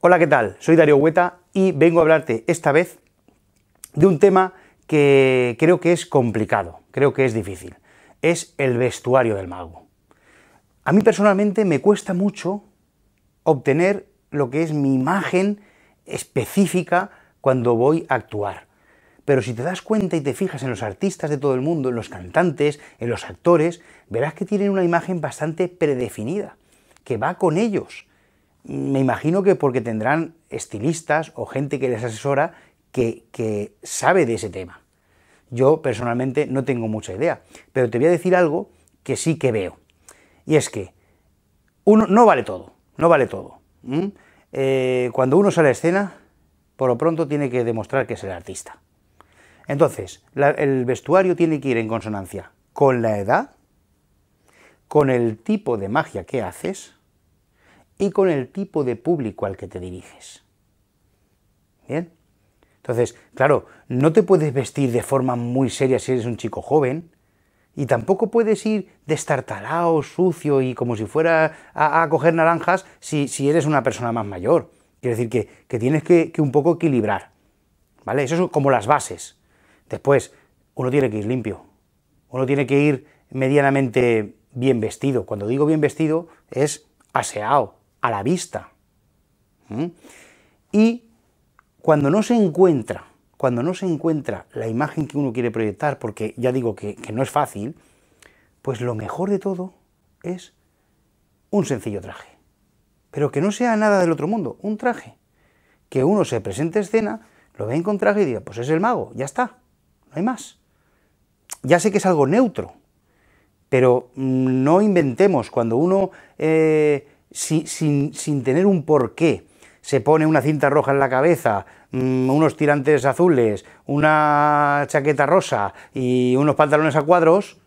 Hola, ¿qué tal? Soy Darío Hueta y vengo a hablarte esta vez de un tema que creo que es complicado, creo que es difícil. Es el vestuario del mago. A mí personalmente me cuesta mucho obtener lo que es mi imagen específica cuando voy a actuar. Pero si te das cuenta y te fijas en los artistas de todo el mundo, en los cantantes, en los actores, verás que tienen una imagen bastante predefinida, que va con ellos me imagino que porque tendrán estilistas o gente que les asesora que, sabe de ese tema. Yo personalmente no tengo mucha idea, pero te voy a decir algo que sí que veo. Y es que uno no vale todo, no vale todo. Eh, cuando uno sale a escena, por lo pronto tiene que demostrar que es el artista. Entonces, el vestuario tiene que ir en consonancia con la edad, con el tipo de magia que haces y con el tipo de público al que te diriges. ¿Bien? Entonces, claro, no te puedes vestir de forma muy seria si eres un chico joven, y tampoco puedes ir destartalado, sucio y como si fuera a, coger naranjas si, eres una persona más mayor. Quiere decir que, tienes que, un poco equilibrar. ¿Vale? Eso son como las bases. Después, uno tiene que ir limpio. Uno tiene que ir medianamente bien vestido. Cuando digo bien vestido, es aseado, a la vista. ¿Mm? Y cuando no se encuentra, cuando no se encuentra la imagen que uno quiere proyectar, porque ya digo que, no es fácil, pues lo mejor de todo es un sencillo traje. Pero que no sea nada del otro mundo, un traje. Que uno se presente a escena, lo vea con traje y diga, pues es el mago, ya está, no hay más. Ya sé que es algo neutro, pero no inventemos cuando uno eh, sin, tener un porqué. Se pone una cinta roja en la cabeza, mm, unos tirantes azules, una chaqueta rosa y unos pantalones a cuadros,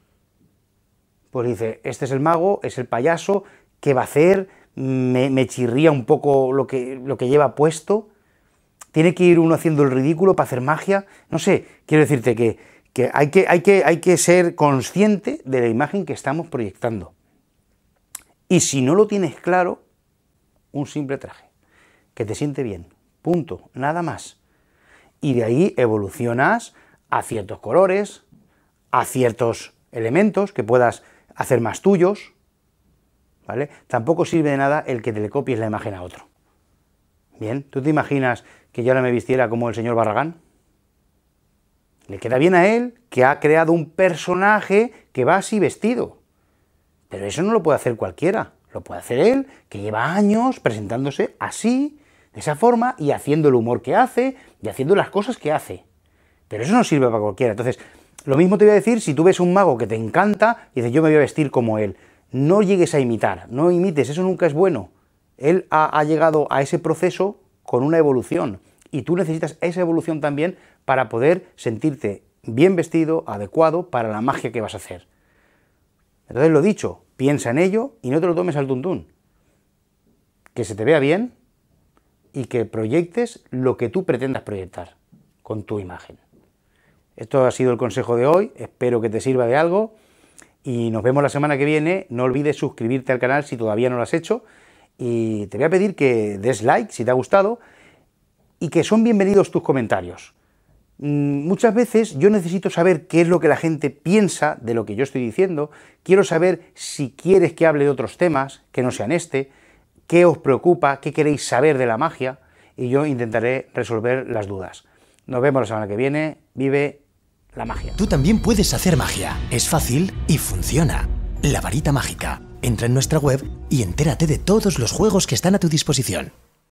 pues dice, este es el mago, es el payaso, ¿qué va a hacer? Mm, me, chirría un poco lo que, lo que lleva puesto. Tiene que ir uno haciendo el ridículo para hacer magia. No sé, quiero decirte hay, hay, que hay que ser consciente de la imagen que estamos proyectando. Y si no lo tienes claro, un simple traje, que te siente bien, punto, nada más. Y de ahí evolucionas a ciertos colores, a ciertos elementos que puedas hacer más tuyos, ¿vale? Tampoco sirve de nada el que te le copies la imagen a otro. Bien, ¿tú te imaginas que yo ahora me vistiera como el señor Barragán? Le queda bien a él que ha creado un personaje que va así vestido. Pero eso no lo puede hacer cualquiera, lo puede hacer él, que lleva años presentándose así, de esa forma, y haciendo el humor que hace, y haciendo las cosas que hace. Pero eso no sirve para cualquiera. Entonces, lo mismo te voy a decir si tú ves un mago que te encanta y dices, yo me voy a vestir como él. No llegues a imitar, no imites, eso nunca es bueno. Él ha, ha llegado a ese proceso con una evolución y tú necesitas esa evolución también para poder sentirte bien vestido, adecuado para la magia que vas a hacer. Entonces, lo dicho, piensa en ello y no te lo tomes al tuntún. Que se te vea bien y que proyectes lo que tú pretendas proyectar con tu imagen. Esto ha sido el consejo de hoy, espero que te sirva de algo y nos vemos la semana que viene. No olvides suscribirte al canal si todavía no lo has hecho y te voy a pedir que des like si te ha gustado y que son bienvenidos tus comentarios. Mm, muchas veces yo necesito saber qué es lo que la gente piensa de lo que yo estoy diciendo, quiero saber si quieres que hable de otros temas que no sean este, qué os preocupa, qué queréis saber de la magia, y yo intentaré resolver las dudas. Nos vemos la semana que viene, vive la magia. Tú también puedes hacer magia, es fácil y funciona. La varita mágica. Entra en nuestra web y entérate de todos los juegos que están a tu disposición.